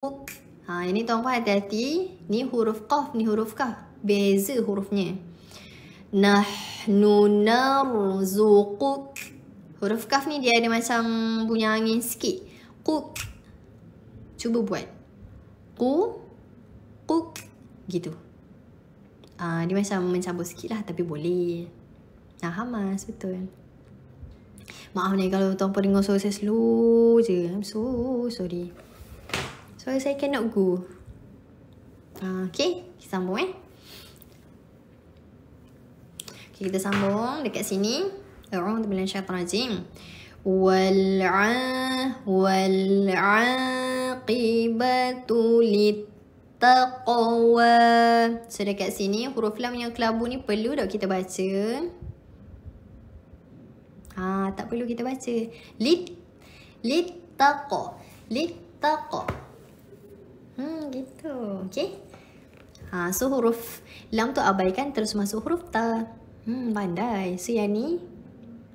Ha, ini tuan puan hati-hati. Ni huruf qaf, ni huruf kaf. Beza hurufnya. Nahnu narzuquk. Huruf kaf ni dia ada macam bunyi angin sikit. Quk. Cuba buat. Ku. Quk. Gitu. Ha, dia macam mencabut sikit lah tapi boleh. Nah, ha, hamas betul. Maaf ni kalau tuan puan dengar suara saya slow je. I'm so sorry. Suara saya cannot go. Ah, okay, kita sambung eh. Okay, kita sambung dekat sini. A'udhu bila syaitan rajim. Wal'aqibatu litaqwa. So, dekat sini huruf lam yang kelabu ni perlu tak kita baca. Ha, tak perlu kita baca. Lit, litaqwa. Litaqwa. Hmm, gitu. Okay. Ha, so huruf lam tu abaikan terus masuk huruf ta. Hmm, pandai. So yang ni,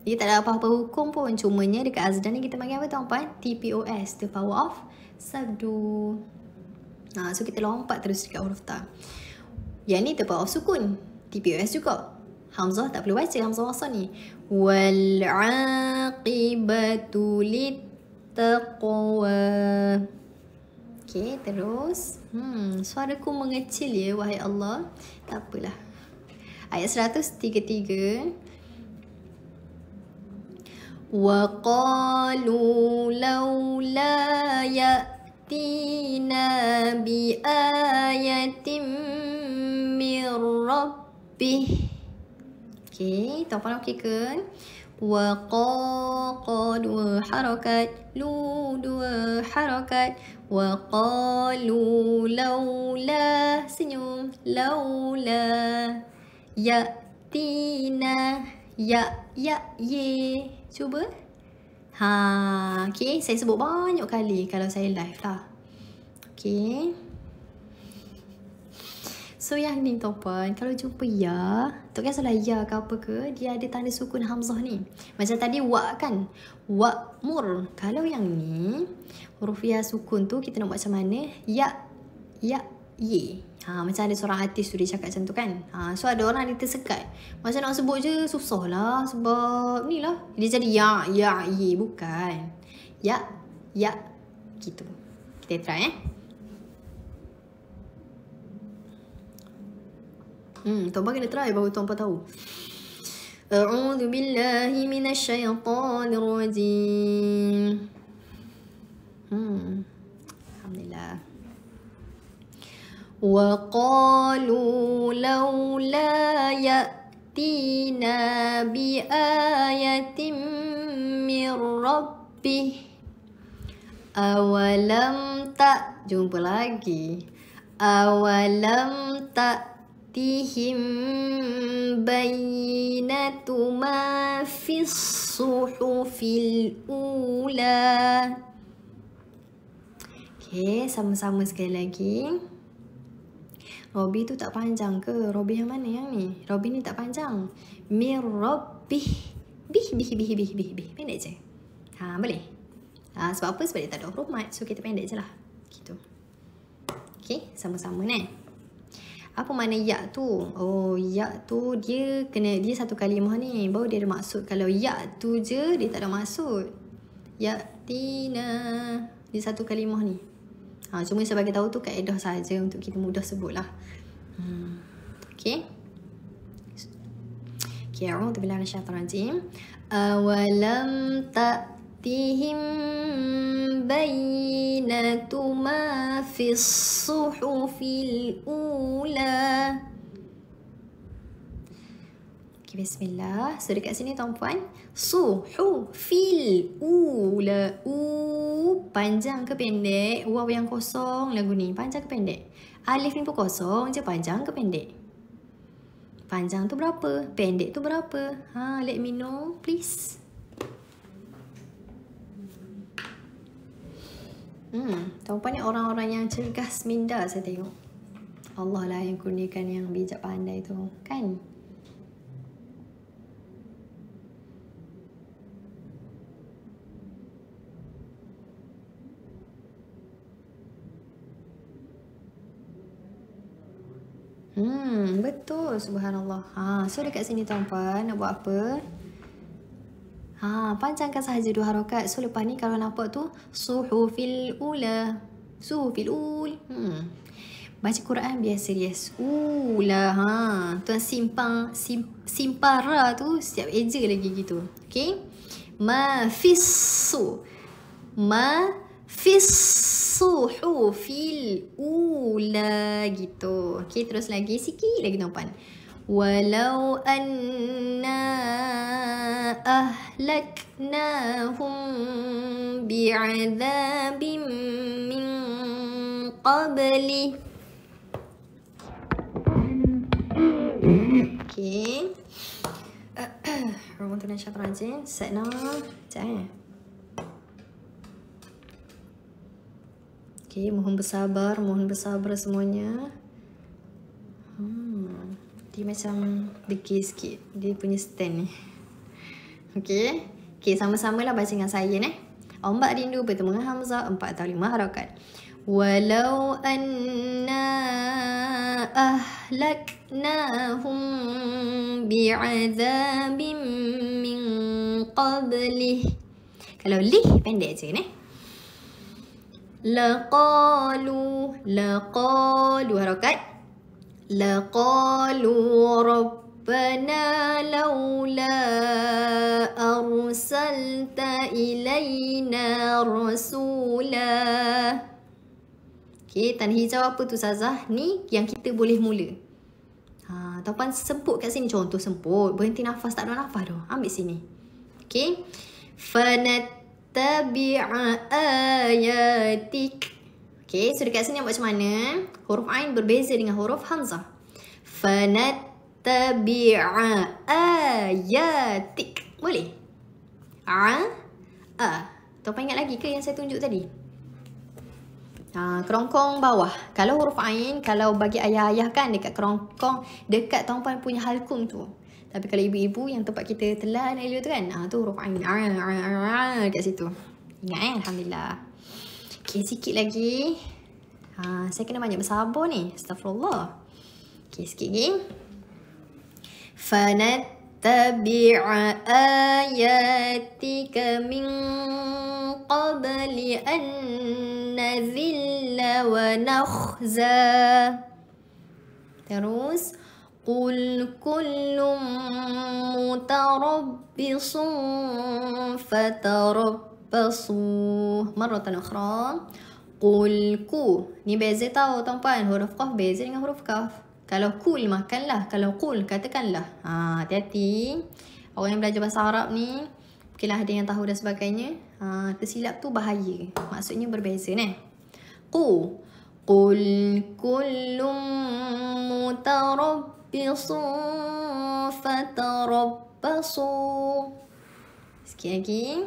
dia tak ada apa-apa hukum pun. Cumanya dekat Azdan ni kita panggil apa tuan puan? TPOS, the power of sabdu. Ha, so kita lompat terus dekat huruf ta. Yang ni the power of sukun. TPOS juga. Hamzah tak perlu baca Hamzah Masa ni. Wal'aqibatu litaqwa. Wal'aqibatu Okay, terus. Hmm, suaraku mengecil ya, wahai Allah. Tak apalah. Ayat 133. وقالوا لولا يأتينا بآية من ربه. Okay, tolong panggil kekan. Okay wa qa qa dua harakat lu dua harakat wa qalu laula senyum laula ya tina ya ya ye cuba ha okey saya sebut banyak kali kalau saya live lah okey So yang ni topan Kalau jumpa ya Tak kisah kan ya ke apa ke Dia ada tanda sukun Hamzah ni Macam tadi wa kan wa mur Kalau yang ni Huruf ya sukun tu Kita nak buat macam mana Ya Ya Ye ha, Macam ada seorang artis tu Dia cakap macam tu kan ha, So ada orang dia tersekat Macam nak sebut je Susah lah Sebab ni lah Dia jadi ya Ya Ye Bukan Ya Ya Gitu Kita try eh Hmm, Tuan ni try baru Tuan Puan tahu. A'udhu billahi minasyaitanir rajim. Hmm. Alhamdulillah. وَقَالُوا لَوْلَا يَأْتِينَا بِآيَةٍ مِّن رَبِّهِ أَوَلَمْ تَأْ Jumpa lagi. أَوَلَمْ تَأْ ياتهم بينة ما في الصحف الأولى Okay, sama-sama sekali lagi. Robi tu tak panjang ke? Robi yang mana yang ni? Robi ni tak panjang. Mir Robi. Bih, bih, bih, bih, bih, bih. Pendek je. Ha, boleh? Ha, sebab apa? Sebab dia tak ada hormat. So, kita pendek je lah. Gitu. Okay, sama-sama ni. Eh? apa makna yak tu? Oh, yak tu dia kena dia satu kalimah ni. Baru dia ada maksud. Kalau yak tu je, dia tak ada maksud. Yak tina. Dia satu kalimah ni. Ha, cuma saya bagi tahu tu kaedah saja untuk kita mudah sebutlah. Hmm. Okay. Okay, Allah. Tepilah Rasyah Tarajim. Awalam uh, tak تأتهم بينة ما في الصحف الأولى okay, بسم الله سوري كأس ني تنفان صحف الأولى أو panjang ke pendek waw yang kosong lagu ni panjang ke pendek alif ni pun kosong je panjang ke pendek panjang tu berapa pendek tu berapa ha let me know please Hmm, tanpa ni orang-orang yang cergas minda saya tengok. Allah lah yang kurniakan yang bijak pandai tu, kan? Hmm, betul subhanallah. Ha, so dekat sini tuan-puan nak buat apa? Ha, panjangkan sahaja dua harokat. So, lepas ni kalau nampak tu, suhufil ula. Suhufil ul. Hmm. Baca Quran biar serius. Ula. Ha. Tuan simpang, sim, simpara tu setiap eja lagi gitu. Okay. Ma fissu. Ma fissuhu fil ula. Gitu. Okay, terus lagi. Sikit lagi nampak ولو أنا أهلكناهم بعذاب من قبله Okay. Rumah tu kan rajin. Set na. Sekejap eh. Okay. Mohon bersabar. Mohon bersabar semuanya. Hmm. Dia macam dekir sikit Dia punya stand ni Okay Okay sama sama lah baca dengan saya ni Ombak rindu bertemu dengan Hamzah Empat atau lima harokat Walau anna ahlaknahum bi'azabim min qablih Kalau lih pendek je ni Laqalu Laqalu harokat لقالوا ربنا لولا أرسلت إلينا رسولا Okay, tanda jawab apa tu Sazah? Ni yang kita boleh mula. Ha, ataupun semput kat sini. Contoh semput. Berhenti nafas. Tak ada nafas tu. Ambil sini. Okay. فَنَتَّبِعَ آيَاتِكَ Okey, so dekat sini nak macam mana? Huruf ain berbeza dengan huruf hamzah. Fanatabi'a ayatik. Boleh? A. A. Tuan ingat lagi ke yang saya tunjuk tadi? Ha, kerongkong bawah. Kalau huruf ain, kalau bagi ayah-ayah kan dekat kerongkong, dekat tuan punya halkum tu. Tapi kalau ibu-ibu yang tempat kita telan earlier tu kan, ha, tu huruf ain. A, a, a, a, dekat situ. Ingat eh? Alhamdulillah. Okay, sikit lagi. Ha, saya kena banyak bersabar ni. Astagfirullah. Okay, sikit lagi. Fanat tabi'a ayatika min qabli an nazilla wa nakhza. Terus. قل كل متربص فتربص Palsu Maratan akhra Qulku Ni beza tau tuan-puan Huruf qaf beza dengan huruf kaf Kalau kul makanlah Kalau kul katakanlah ha, Hati-hati Orang yang belajar bahasa Arab ni Mungkinlah ada yang tahu dan sebagainya ha, Tersilap tu bahaya Maksudnya berbeza ni Qu Qul kullum mutarabbisu fatarabbasu Sikit lagi.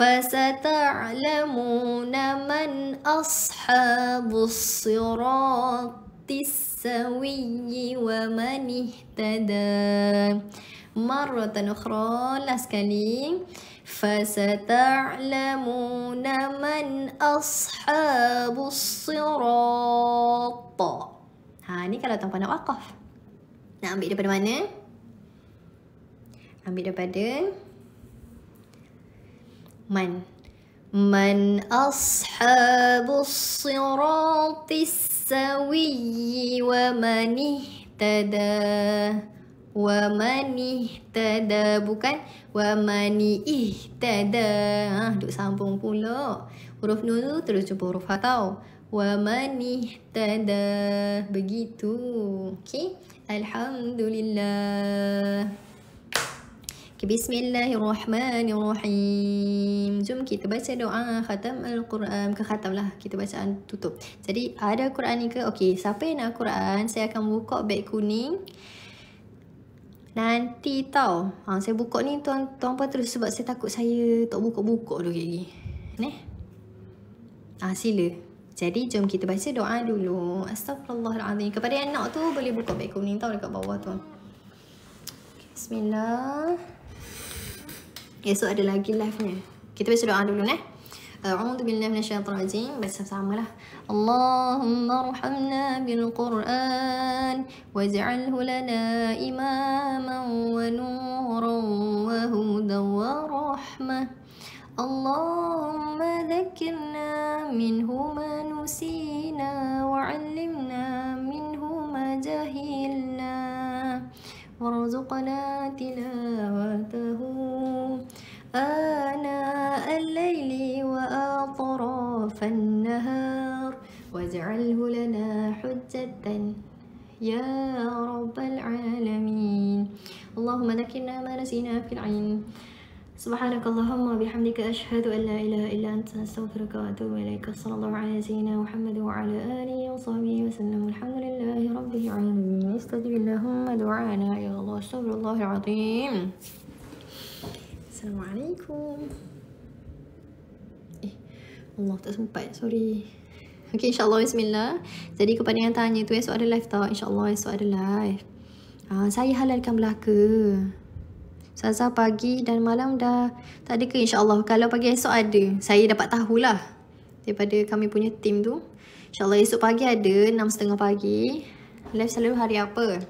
فستعلمون من أصحاب الصراط السوي ومن اهتدى مرة أخرى لاسكالي فستعلمون من أصحاب الصراط Ha ni kalau tanpa nak wakaf Nak ambil daripada mana? Ambil daripada Man Man ashabus siratis sawiyyi wa manih tada wa mani tada bukan wa mani ihtada ah ha, duk sambung pula huruf nun tu terus jumpa huruf ha tau wa mani tada begitu okey alhamdulillah Okay, Bismillahirrahmanirrahim. Jom kita baca doa khatam Al-Quran. Ke khatam lah. Kita bacaan tutup. Jadi ada Quran ni ke? Okay. Siapa yang nak Quran? Saya akan buka beg kuning. Nanti tau. Ha, saya buka ni tuan tuan pun terus sebab saya takut saya tak buka-buka dulu lagi. Ni. Ha, sila. Jadi jom kita baca doa dulu. Astagfirullahaladzim. Kepada yang nak tu boleh buka beg kuning tau dekat bawah tu. Bismillah. Esok ada lagi live ni. Kita baca doa dulu eh. أعوذ بالله من الشيطان الرجيم بس سامله اللهم ارحمنا بالقرآن واجعله لنا إماما ونورا وهدى ورحمة اللهم ذكرنا منه ما نسينا وعلمنا منه ما جهلنا وارزقنا تلاوته آناء الليل وأطراف النهار واجعله لنا حجة يا رب العالمين اللهم ذكرنا ما نسينا في العين سبحانك اللهم وبحمدك أشهد أن لا إله إلا أنت أستغفرك وأتوب إليك صلى الله على سيدنا محمد وعلى آله وصحبه وسلم الحمد لله رب العالمين استجب اللهم دعانا يا الله استغفر الله العظيم Assalamualaikum Eh Allah tak sempat sorry Okay insyaAllah bismillah Jadi kepada yang tanya tu esok ada live tau InsyaAllah esok ada live ha, Saya halalkan belaka Saza pagi dan malam dah Tak ada ke insyaAllah Kalau pagi esok ada Saya dapat tahulah Daripada kami punya tim tu InsyaAllah esok pagi ada 6.30 pagi Live selalu hari apa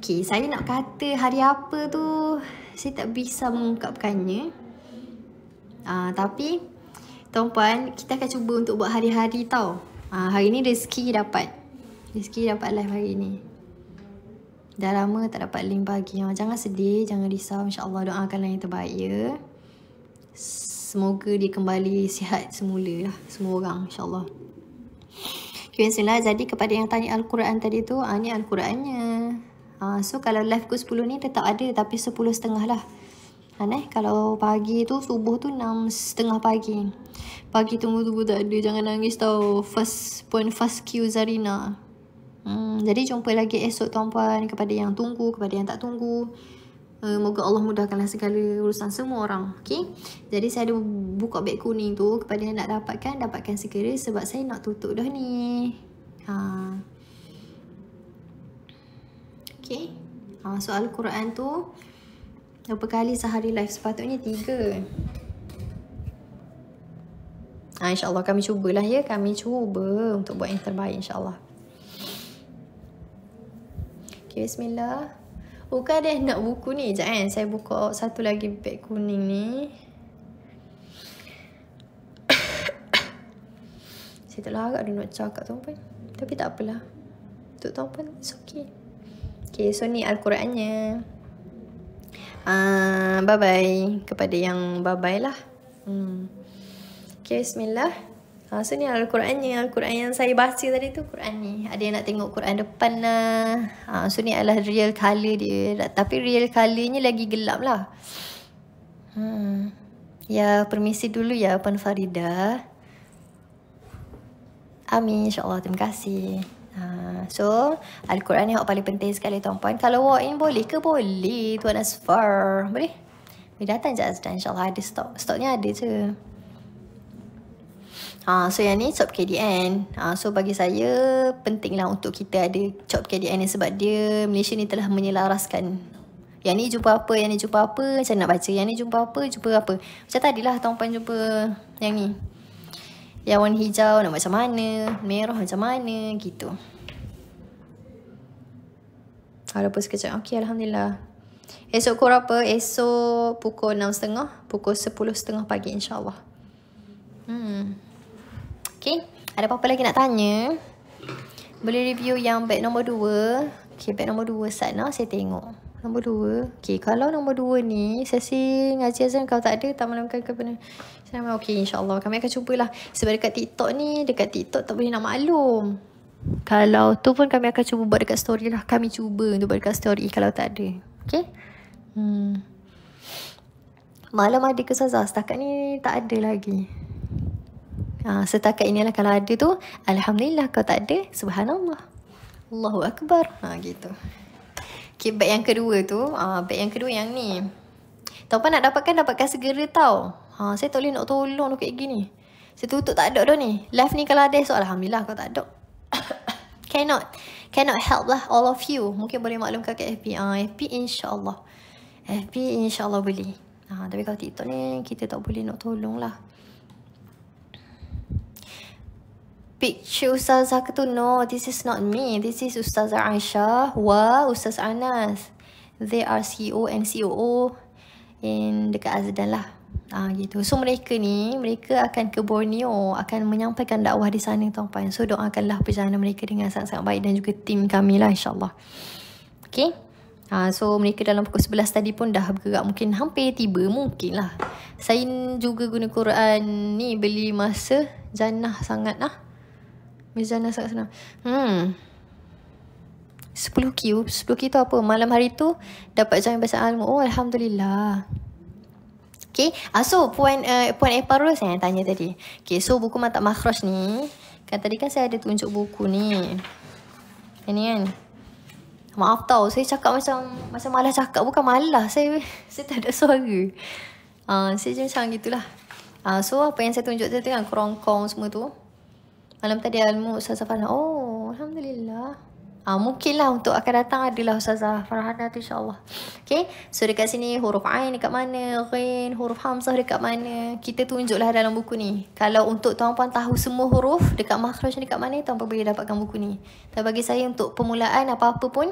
Okay saya nak kata hari apa tu saya tak bisa mengungkapkannya uh, tapi tuan-puan kita akan cuba untuk buat hari-hari tau uh, hari ni rezeki dapat rezeki dapat live hari ni dah lama tak dapat link pagi. uh, ah, jangan sedih jangan risau insyaAllah doakanlah yang terbaik ya Semoga dia kembali sihat semula lah. Semua orang insyaAllah. Okay, Jadi kepada yang tanya Al-Quran tadi tu. Ha, ni Al-Qurannya. Uh, so kalau live ke 10 ni tetap ada tapi 10.30 lah. Kan eh? Kalau pagi tu, subuh tu 6.30 pagi. Pagi tunggu-tunggu tak ada. Jangan nangis tau. First point first queue Zarina. Hmm, jadi jumpa lagi esok tuan-puan kepada yang tunggu, kepada yang tak tunggu. Uh, moga Allah mudahkanlah segala urusan semua orang. Okay? Jadi saya ada buka beg kuning tu kepada yang nak dapatkan, dapatkan segera sebab saya nak tutup dah ni. Haa. Uh. Okay. Ha, ah, so quran tu berapa kali sehari live sepatutnya tiga. Ha, InsyaAllah kami cubalah ya. Kami cuba untuk buat yang terbaik insyaAllah. Okay, bismillah. Bukan oh, dia nak buku ni. Sekejap kan. Eh? Saya buka satu lagi beg kuning ni. saya tak larat dia nak cakap tuan pun. Tapi tak apalah. Untuk tuan pun, it's okay. Okay, so ni Al-Qurannya. Uh, bye-bye kepada yang bye-bye lah. Hmm. Okay, bismillah. Uh, so ni Al-Qurannya. Al-Quran yang saya baca tadi tu, Quran ni. Ada yang nak tengok Quran depan lah. Uh, so ni adalah real colour dia. Tapi real colournya lagi gelap lah. Hmm. Ya, permisi dulu ya Puan Farida. Amin, insyaAllah. Terima kasih. Uh. So Al-Quran ni hak paling penting sekali tuan-puan Kalau walk in boleh ke? Boleh Tuan Asfar Boleh? Dia datang je Azdan InsyaAllah ada stok Stoknya ada je Ha, so yang ni chop KDN ha, So bagi saya pentinglah untuk kita ada chop KDN ni Sebab dia Malaysia ni telah menyelaraskan Yang ni jumpa apa, yang ni jumpa apa Macam nak baca, yang ni jumpa apa, jumpa apa Macam lah tuan-puan jumpa yang ni yang warna hijau nak macam mana, merah macam mana, gitu. Harapan ah, sekejap. Okey, Alhamdulillah. Esok kau apa? Esok pukul 6.30, pukul 10.30 pagi insyaAllah. Hmm. okay. ada apa-apa lagi nak tanya? Boleh review yang bag nombor 2. Okey, bag nombor 2 sana saya tengok. Nombor 2. Okay, kalau nombor 2 ni, sesi ngaji azan kalau tak ada, tak malamkan ke pernah. Saya nak okey insyaAllah. Kami akan cubalah. Sebab dekat TikTok ni, dekat TikTok tak boleh nak maklum. Kalau tu pun kami akan cuba buat dekat story lah. Kami cuba untuk buat dekat story kalau tak ada. Okay? Hmm. Malam ada ke Zaza? Setakat ni tak ada lagi. Ha, setakat lah kalau ada tu, Alhamdulillah kau tak ada. Subhanallah. Allahu Akbar. Ha, gitu. Okay, bag yang kedua tu. Ah, ha, bag yang kedua yang ni. Tau apa nak dapatkan, dapatkan segera tau. Ha, saya tak boleh nak tolong tu kayak gini. Saya tutup tak ada dah ni. Live ni kalau ada so Alhamdulillah kau tak ada cannot cannot help lah all of you mungkin boleh maklumkan ke FB uh, ah, FB insyaAllah FB insyaAllah boleh uh, tapi kalau TikTok ni kita tak boleh nak tolong lah picture Ustazah ke tu no this is not me this is Ustazah Aisyah wah Ustazah Anas they are CEO and COO in dekat Azdan lah Ah ha, gitu. So mereka ni, mereka akan ke Borneo, akan menyampaikan dakwah di sana tuan-tuan. So doakanlah perjalanan mereka dengan sangat-sangat baik dan juga tim kami lah insya-Allah. Okey. Ha, so mereka dalam pukul 11 tadi pun dah bergerak mungkin hampir tiba mungkin lah. Saya juga guna Quran ni beli masa jannah sangat lah. Masa jannah sangat senang. Hmm. 10Q. 10Q tu apa? Malam hari tu dapat jangan bahasa Al-Mu. Oh Alhamdulillah. Okay. Uh, so Puan uh, Puan April Rose yang tanya tadi. Okay. So buku Matak Makhraj ni. Kan tadi kan saya ada tunjuk buku ni. Ini kan. Maaf tau. Saya cakap macam macam malah cakap. Bukan malah. Saya saya tak ada suara. Uh, saya macam gitulah. Uh, so apa yang saya tunjuk tadi kan. Kerongkong semua tu. Malam tadi almu Almut Safana. Oh. Alhamdulillah. Ah mungkinlah untuk akan datang adalah Ustazah Farhana tu insyaAllah. Okay. So dekat sini huruf Ain dekat mana. Ghin. Huruf Hamzah dekat mana. Kita tunjuklah dalam buku ni. Kalau untuk tuan-puan tahu semua huruf dekat makhraj dekat mana. Tuan-puan boleh dapatkan buku ni. Tapi bagi saya untuk permulaan apa-apa pun.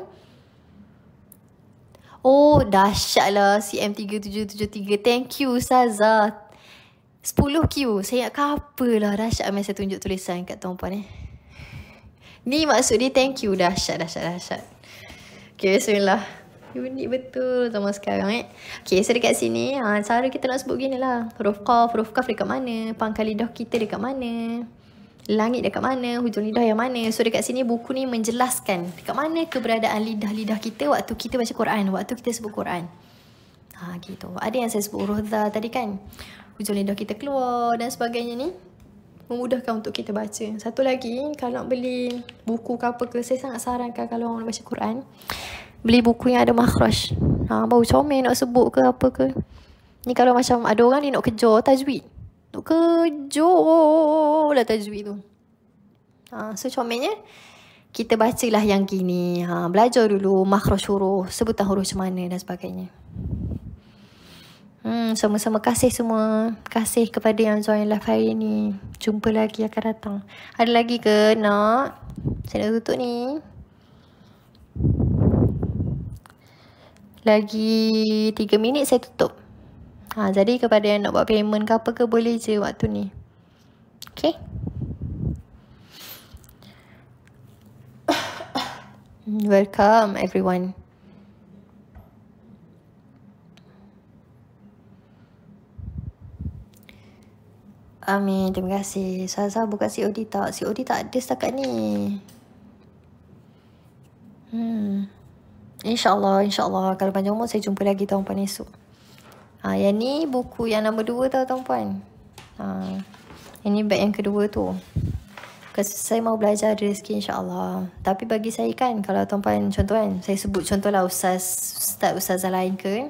Oh lah CM3773. Thank you Ustazah. 10Q. Saya ingat apalah dahsyat masa tunjuk tulisan kat tuan-puan eh. Ni maksud dia thank you dah Dahsyat dahsyat dahsyat Okay bismillah Unik betul zaman sekarang eh Okay so dekat sini ha, Cara kita nak sebut gini lah Huruf Qaf Huruf Qaf dekat mana Pangkal lidah kita dekat mana Langit dekat mana Hujung lidah yang mana So dekat sini buku ni menjelaskan Dekat mana keberadaan lidah-lidah kita Waktu kita baca Quran Waktu kita sebut Quran Ha gitu Ada yang saya sebut Ruhza tadi kan Hujung lidah kita keluar dan sebagainya ni memudahkan untuk kita baca. Satu lagi, kalau nak beli buku ke apa ke, saya sangat sarankan kalau orang nak baca Quran, beli buku yang ada makhraj. Ha, baru comel nak sebut ke apa ke. Ni kalau macam ada orang ni nak kejar tajwid. Nak kejar lah tajwid tu. Ha, so comelnya, kita bacalah yang gini. Ha, belajar dulu makhraj huruf, sebutan huruf macam mana dan sebagainya. Hmm, sama-sama kasih semua. Kasih kepada yang join live hari ni. Jumpa lagi akan datang. Ada lagi ke nak? Saya nak tutup ni. Lagi 3 minit saya tutup. Ha, jadi kepada yang nak buat payment ke apa ke boleh je waktu ni. Okay. Welcome everyone. Amin. Terima kasih. Saza buka COD tak? COD tak ada setakat ni. Hmm. InsyaAllah. InsyaAllah. Kalau panjang umur saya jumpa lagi tahun depan esok. Ha, yang ni buku yang nombor dua tau tahun puan. Ha, ah, ini bag yang kedua tu. Kasi saya mau belajar dari sikit Allah. Tapi bagi saya kan kalau tuan-puan contoh kan. Saya sebut contoh lah ustaz, ustaz, ustaz lain ke. Kan?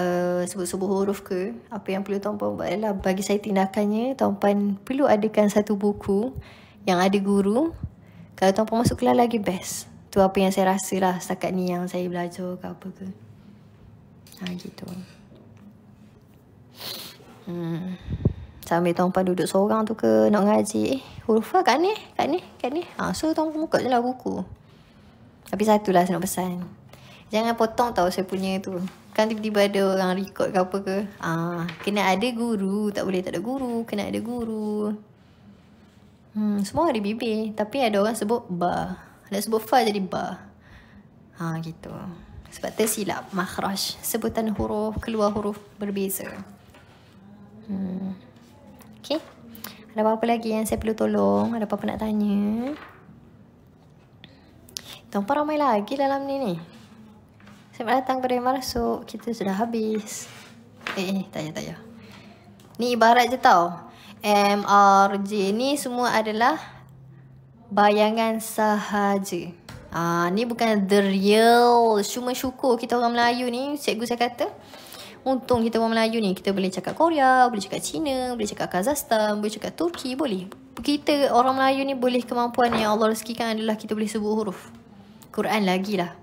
Eh, sebut-sebut uh, huruf ke apa yang perlu tuan-puan buat adalah bagi saya tindakannya tuan-puan perlu adakan satu buku yang ada guru kalau tuan-puan masuk kelas lagi best tu apa yang saya rasa lah setakat ni yang saya belajar ke apa ke ha gitu hmm. sambil tuan-puan duduk seorang tu ke nak ngaji eh huruf lah ni kan ni kan ni ha, so tuan-puan buka je lah buku tapi satulah saya nak pesan Jangan potong tau saya punya tu. Kan tiba-tiba ada orang record ke apa ke. Ah, kena ada guru. Tak boleh tak ada guru. Kena ada guru. Hmm, semua ada bibir. Tapi ada orang sebut ba, Ada sebut fa jadi ba. Ha, gitu. Sebab tersilap makhraj. Sebutan huruf, keluar huruf berbeza. Hmm. Okay. Ada apa-apa lagi yang saya perlu tolong? Ada apa-apa nak tanya? Tumpah ramai lagi dalam ni ni. Selamat datang pada masuk. Kita sudah habis. Eh, eh tak payah, tak payah. Ni ibarat je tau. MRJ ni semua adalah bayangan sahaja. Ah, ni bukan the real. Cuma syukur kita orang Melayu ni, cikgu saya kata. Untung kita orang Melayu ni, kita boleh cakap Korea, boleh cakap China, boleh cakap Kazakhstan, boleh cakap Turki, boleh. Kita orang Melayu ni boleh kemampuan yang Allah rezekikan adalah kita boleh sebut huruf. Quran lagi lah.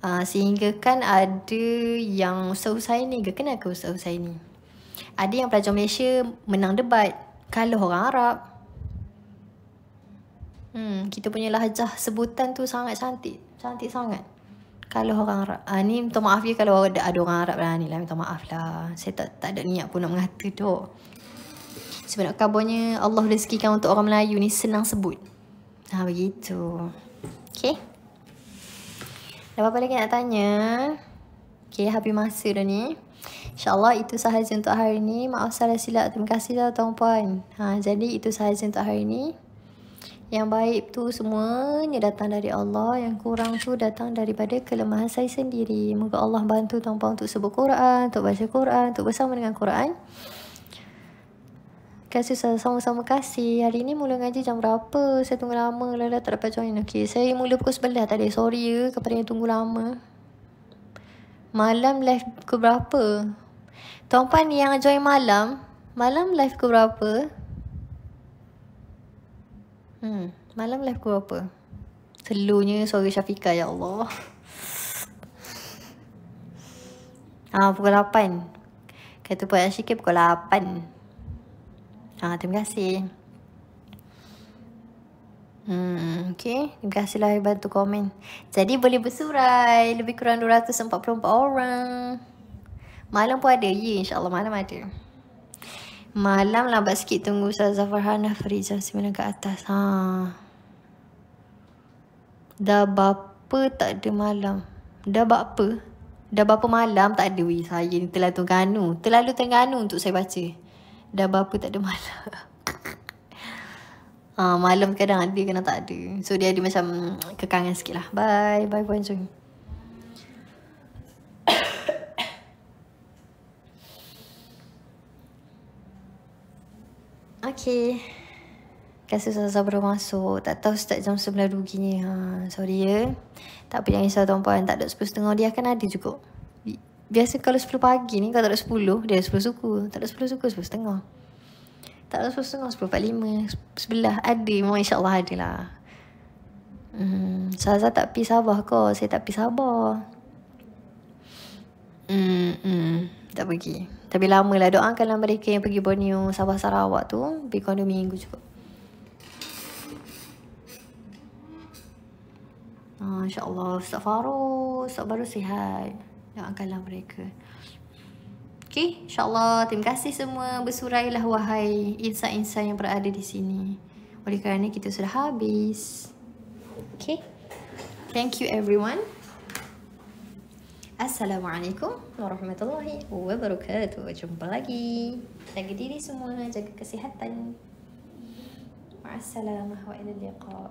Uh, sehingga kan ada yang usaha-usaha ni ke? Kenal ke usaha-usaha ni? Ada yang pelajar Malaysia menang debat kalau orang Arab. Hmm, kita punya lahjah sebutan tu sangat cantik. Cantik sangat. Kalau orang Arab. Uh, ni minta maaf ya kalau ada, ada orang Arab lah. Ni lah minta maaf lah. Saya tak, tak ada niat pun nak mengata tu. Sebab nak kabarnya Allah rezekikan untuk orang Melayu ni senang sebut. Ha, begitu. Okay apa-apa lagi nak tanya? Okay, habis masa dah ni. InsyaAllah itu sahaja untuk hari ni. Maaf salah silap. Terima kasih lah tuan-puan. Ha, jadi itu sahaja untuk hari ni. Yang baik tu semuanya datang dari Allah. Yang kurang tu datang daripada kelemahan saya sendiri. Moga Allah bantu tuan-puan untuk sebut Quran, untuk baca Quran, untuk bersama dengan Quran. Kasih sama-sama kasih. Hari ni mula ngaji jam berapa? Saya tunggu lama. Lala tak dapat join. Okey, saya mula pukul sebelah tadi. Sorry ya kepada yang tunggu lama. Malam live pukul berapa? Tuan-puan yang join malam. Malam live pukul berapa? Hmm, malam live pukul berapa? Selunya sorry Syafiqah ya Allah. Ah, pukul 8. Kata Puan Syikir pukul 8. Ah, terima kasih. Hmm, okay. Terima kasih lah bantu komen. Jadi boleh bersurai. Lebih kurang 244 orang. Malam pun ada. Ya, insyaAllah malam ada. Malam lambat lah, sikit tunggu Ustazah Farhana free jam 9 ke atas. Ha. Dah bapa tak ada malam. Dah bapa? Dah bapa malam tak ada. saya ni terlalu tengganu. Terlalu tengganu untuk saya baca. Dah berapa tak ada malam Uh, malam kadang ada kadang tak ada so dia ada macam kekangan sikit lah bye bye puan Zoe okay kasih Ustazah baru masuk tak tahu start jam sebelah ruginya ah, ha, sorry ya tak apa jangan risau tuan puan tak ada 10.30 dia akan ada juga Biasa kalau 10 pagi ni Kalau tak ada 10 Dia ada 10 suku Tak ada 10 suku 10 setengah Tak ada 10 setengah 10 4 Sebelah ada Memang insyaAllah ada lah hmm, Saza tak pergi Sabah kau Saya tak pergi Sabah hmm, hmm, Tak pergi Tapi lama lah Doakanlah mereka yang pergi Borneo Sabah Sarawak tu Pergi kondom minggu cukup Ah, InsyaAllah Ustaz Farouk Ustaz baru sihat doakanlah mereka. Okay, insyaAllah. Terima kasih semua. Bersurailah wahai insan-insan yang berada di sini. Oleh kerana kita sudah habis. Okay. Thank you everyone. Assalamualaikum warahmatullahi wabarakatuh. Jumpa lagi. Jaga diri semua. Jaga kesihatan. Wassalamu'alaikum. wa'ilal liqa.